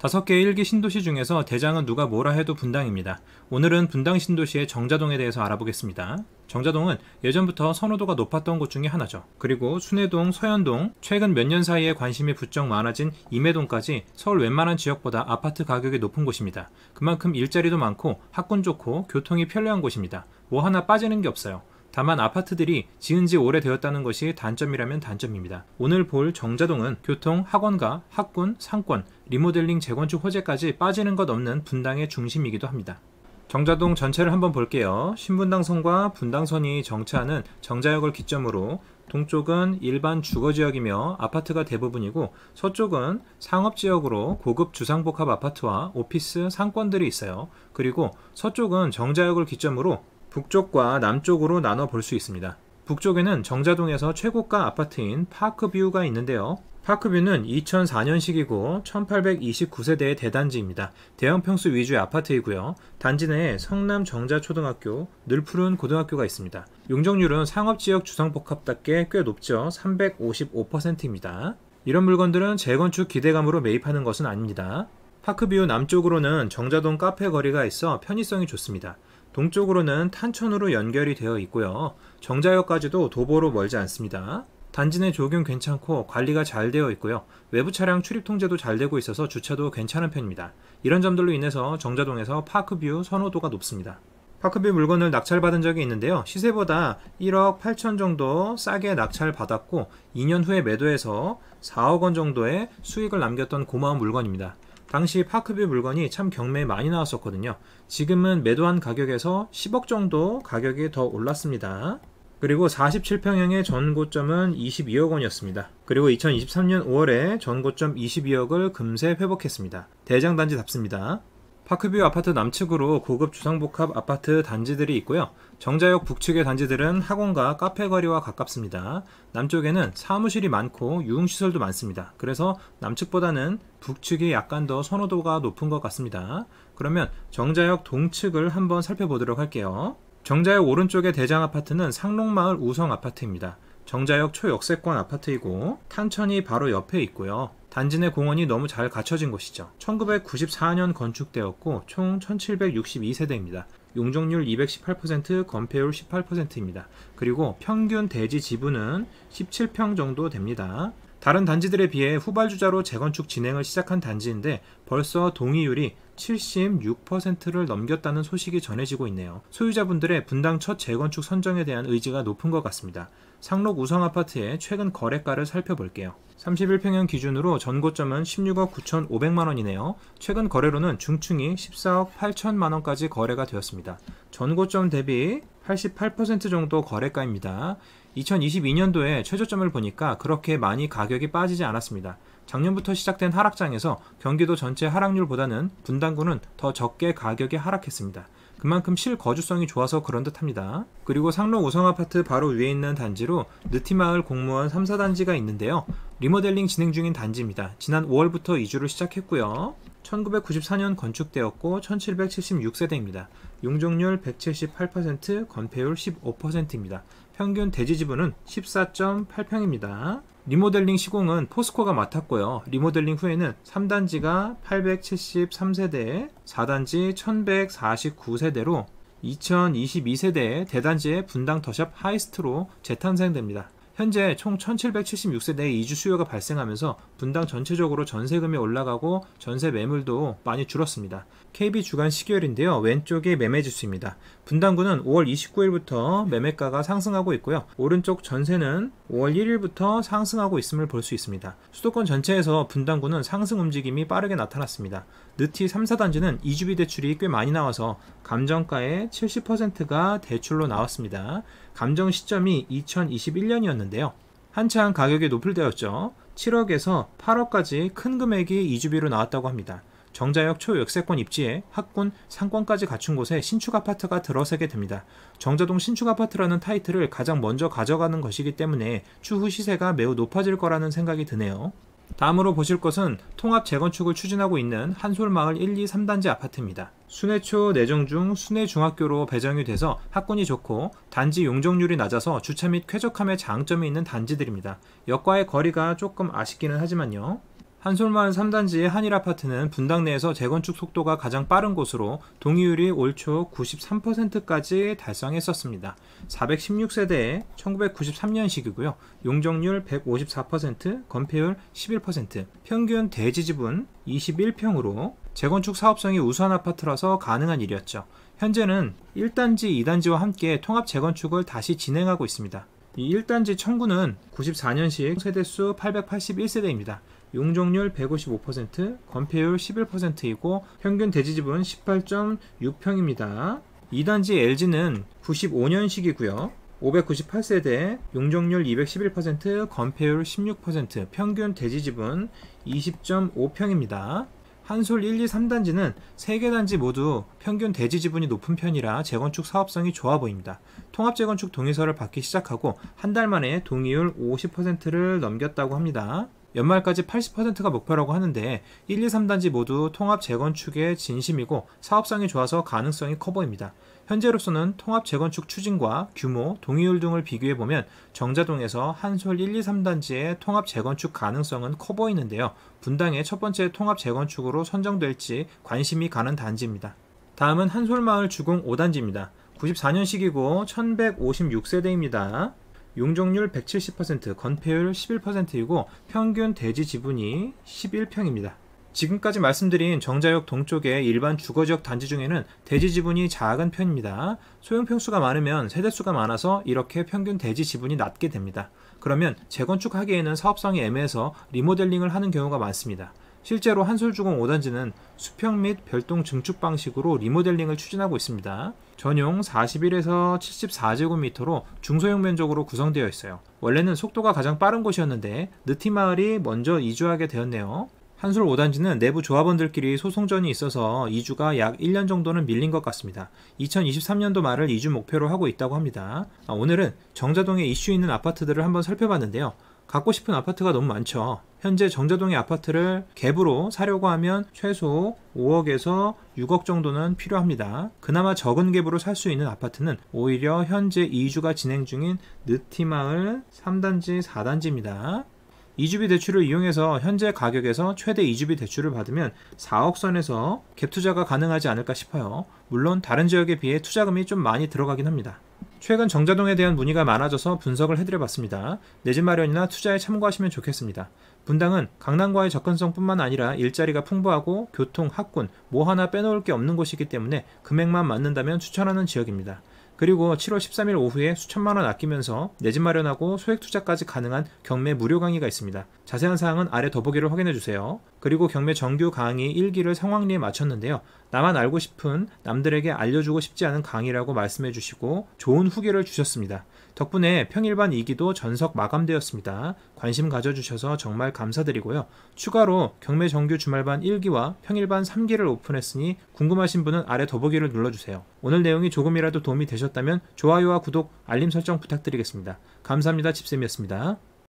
다섯 개의 일기 신도시 중에서 대장은 누가 뭐라 해도 분당입니다. 오늘은 분당 신도시의 정자동에 대해서 알아보겠습니다. 정자동은 예전부터 선호도가 높았던 곳 중에 하나죠. 그리고 순회동, 서현동, 최근 몇 년 사이에 관심이 부쩍 많아진 임해동까지 서울 웬만한 지역보다 아파트 가격이 높은 곳입니다. 그만큼 일자리도 많고 학군 좋고 교통이 편리한 곳입니다. 뭐 하나 빠지는 게 없어요. 다만 아파트들이 지은 지 오래되었다는 것이 단점이라면 단점입니다. 오늘 볼 정자동은 교통, 학원가, 학군, 상권, 리모델링 재건축 호재까지 빠지는 것 없는 분당의 중심이기도 합니다. 정자동 전체를 한번 볼게요. 신분당선과 분당선이 정차하는 정자역을 기점으로 동쪽은 일반 주거지역이며 아파트가 대부분이고 서쪽은 상업지역으로 고급 주상복합 아파트와 오피스 상권들이 있어요. 그리고 서쪽은 정자역을 기점으로 북쪽과 남쪽으로 나눠 볼 수 있습니다. 북쪽에는 정자동에서 최고가 아파트인 파크뷰가 있는데요. 파크뷰는 2004년식이고 1829세대의 대단지입니다. 대형평수 위주의 아파트이고요. 단지 내에 성남 정자초등학교, 늘푸른 고등학교가 있습니다. 용적률은 상업지역 주상복합답게 꽤 높죠. 355%입니다. 이런 물건들은 재건축 기대감으로 매입하는 것은 아닙니다. 파크뷰 남쪽으로는 정자동 카페 거리가 있어 편의성이 좋습니다. 동쪽으로는 탄천으로 연결이 되어 있고요. 정자역까지도 도보로 멀지 않습니다. 단지 내 조경 괜찮고 관리가 잘 되어 있고요. 외부 차량 출입 통제도 잘 되고 있어서 주차도 괜찮은 편입니다. 이런 점들로 인해서 정자동에서 파크뷰 선호도가 높습니다. 파크뷰 물건을 낙찰받은 적이 있는데요. 시세보다 1억 8천 정도 싸게 낙찰받았고 2년 후에 매도해서 4억 원 정도의 수익을 남겼던 고마운 물건입니다. 당시 파크뷰 물건이 참 경매에 많이 나왔었거든요. 지금은 매도한 가격에서 10억 정도 가격이 더 올랐습니다. 그리고 47평형의 전고점은 22억 원이었습니다. 그리고 2023년 5월에 전고점 22억을 금세 회복했습니다. 대장단지답습니다. 파크뷰 아파트 남측으로 고급 주상복합 아파트 단지들이 있고요. 정자역 북측의 단지들은 학원과 카페 거리와 가깝습니다. 남쪽에는 사무실이 많고 유흥시설도 많습니다. 그래서 남측보다는 북측이 약간 더 선호도가 높은 것 같습니다. 그러면 정자역 동측을 한번 살펴보도록 할게요. 정자역 오른쪽의 대장 아파트는 상록마을 우성 아파트입니다. 정자역 초역세권 아파트이고 탄천이 바로 옆에 있고요. 단지 내 공원이 너무 잘 갖춰진 곳이죠 1994년 건축되었고 총 1762세대입니다. 용적률 218%, 건폐율 18%입니다. 그리고 평균 대지 지분은 17평 정도 됩니다. 다른 단지들에 비해 후발주자로 재건축 진행을 시작한 단지인데 벌써 동의율이 76%를 넘겼다는 소식이 전해지고 있네요. 소유자분들의 분당 첫 재건축 선정에 대한 의지가 높은 것 같습니다. 상록 우성 아파트의 최근 거래가를 살펴볼게요. 31평형 기준으로 전고점은 16억 9,500만원이네요. 최근 거래로는 중층이 14억 8천만원까지 거래가 되었습니다. 전고점 대비 88% 정도 거래가입니다. 2022년도에 최저점을 보니까 그렇게 많이 가격이 빠지지 않았습니다. 작년부터 시작된 하락장에서 경기도 전체 하락률보다는 분당구는 더 적게 가격이 하락했습니다. 그만큼 실거주성이 좋아서 그런 듯 합니다. 그리고 상록 우성아파트 바로 위에 있는 단지로 느티마을 공무원 3, 4단지가 있는데요. 리모델링 진행 중인 단지입니다. 지난 5월부터 이주를 시작했고요. 1994년 건축되었고 1776세대입니다. 용적률 178%, 건폐율 15%입니다. 평균 대지 지분은 14.8평입니다. 리모델링 시공은 포스코가 맡았고요. 리모델링 후에는 3단지가 873세대, 4단지 1149세대로 2022세대의 대단지의 분당 더샵 하이스트로 재탄생됩니다. 현재 총 1776세대의 이주 수요가 발생하면서 분당 전체적으로 전세금이 올라가고 전세 매물도 많이 줄었습니다. KB 주간 1 0개인데요 왼쪽이 매매지수입니다. 분당구는 5월 29일부터 매매가가 상승하고 있고요. 오른쪽 전세는 5월 1일부터 상승하고 있음을 볼 수 있습니다. 수도권 전체에서 분당구는 상승 움직임이 빠르게 나타났습니다. 느티 3, 4단지는 2주비 대출이 꽤 많이 나와서 감정가의 70%가 대출로 나왔습니다. 감정 시점이 2021년이었는데요. 한창 가격이 높을 때였죠. 7억에서 8억까지 큰 금액이 2주비로 나왔다고 합니다. 정자역 초역세권 입지에 학군 상권까지 갖춘 곳에 신축 아파트가 들어서게 됩니다. 정자동 신축 아파트라는 타이틀을 가장 먼저 가져가는 것이기 때문에 추후 시세가 매우 높아질 거라는 생각이 드네요. 다음으로 보실 것은 통합 재건축을 추진하고 있는 한솔마을 1, 2, 3단지 아파트입니다. 순회초, 내정중, 순회중학교로 배정이 돼서 학군이 좋고 단지 용적률이 낮아서 주차 및 쾌적함의 장점이 있는 단지들입니다. 역과의 거리가 조금 아쉽기는 하지만요. 한솔만 3단지의 한일 아파트는 분당 내에서 재건축 속도가 가장 빠른 곳으로 동의율이 올초 93%까지 달성했었습니다. 416세대에 1993년식이고요. 용적률 154%, 건폐율 11%, 평균 대지 지분 21평으로 재건축 사업성이 우수한 아파트라서 가능한 일이었죠. 현재는 1단지, 2단지와 함께 통합 재건축을 다시 진행하고 있습니다. 이 1단지 청구는 94년식 세대수 881세대입니다. 용적률 155%, 건폐율 11%이고 평균 대지 지분 18.6평입니다. 2단지 LG는 95년식이고요. 598세대, 용적률 211%, 건폐율 16%, 평균 대지 지분 20.5평입니다. 한솔 1, 2, 3단지는 3개 단지 모두 평균 대지 지분이 높은 편이라 재건축 사업성이 좋아 보입니다. 통합 재건축 동의서를 받기 시작하고 한 달 만에 동의율 50%를 넘겼다고 합니다. 연말까지 80%가 목표라고 하는데 1, 2, 3단지 모두 통합 재건축의 진심이고 사업성이 좋아서 가능성이 커 보입니다. 현재로서는 통합 재건축 추진과 규모, 동의율 등을 비교해보면 정자동에서 한솔 1, 2, 3단지의 통합 재건축 가능성은 커 보이는데요. 분당의 첫 번째 통합 재건축으로 선정될지 관심이 가는 단지입니다. 다음은 한솔마을 주공 5단지입니다. 94년식이고 1156세대입니다. 용적률 170%, 건폐율 11%이고 평균 대지 지분이 11평입니다. 지금까지 말씀드린 정자역 동쪽의 일반 주거지역 단지 중에는 대지 지분이 작은 편입니다. 소형평수가 많으면 세대수가 많아서 이렇게 평균 대지 지분이 낮게 됩니다. 그러면 재건축하기에는 사업성이 애매해서 리모델링을 하는 경우가 많습니다. 실제로 한솔주공 5단지는 수평 및 별동 증축 방식으로 리모델링을 추진하고 있습니다. 전용 41에서 74제곱미터로 중소형 면적으로 구성되어 있어요. 원래는 속도가 가장 빠른 곳이었는데 느티마을이 먼저 이주하게 되었네요. 한솔 5단지는 내부 조합원들끼리 소송전이 있어서 이주가 약 1년 정도는 밀린 것 같습니다. 2023년도 말을 이주 목표로 하고 있다고 합니다. 아, 오늘은 정자동에 이슈 있는 아파트들을 한번 살펴봤는데요. 갖고 싶은 아파트가 너무 많죠. 현재 정자동의 아파트를 갭으로 사려고 하면 최소 5억에서 6억 정도는 필요합니다. 그나마 적은 갭으로 살 수 있는 아파트는 오히려 현재 2주가 진행 중인 느티마을 3단지 4단지입니다. 2주비 대출을 이용해서 현재 가격에서 최대 2주비 대출을 받으면 4억 선에서 갭 투자가 가능하지 않을까 싶어요. 물론 다른 지역에 비해 투자금이 좀 많이 들어가긴 합니다. 최근 정자동에 대한 문의가 많아져서 분석을 해드려봤습니다. 내집 마련이나 투자에 참고하시면 좋겠습니다. 분당은 강남과의 접근성뿐만 아니라 일자리가 풍부하고 교통, 학군 뭐 하나 빼놓을 게 없는 곳이기 때문에 금액만 맞는다면 추천하는 지역입니다. 그리고 7월 13일 오후에 수천만 원 아끼면서 내집 마련하고 소액 투자까지 가능한 경매 무료 강의가 있습니다. 자세한 사항은 아래 더보기를 확인해 주세요. 그리고 경매 정규 강의 1기를 성황리에 마쳤는데요. 나만 알고 싶은 남들에게 알려주고 싶지 않은 강의라고 말씀해 주시고 좋은 후기를 주셨습니다. 덕분에 평일반 2기도 전석 마감되었습니다. 관심 가져주셔서 정말 감사드리고요. 추가로 경매 정규 주말반 1기와 평일반 3기를 오픈했으니 궁금하신 분은 아래 더보기를 눌러주세요. 오늘 내용이 조금이라도 도움이 되셨다면 좋아요와 구독, 알림 설정 부탁드리겠습니다. 감사합니다. 집쌤이었습니다.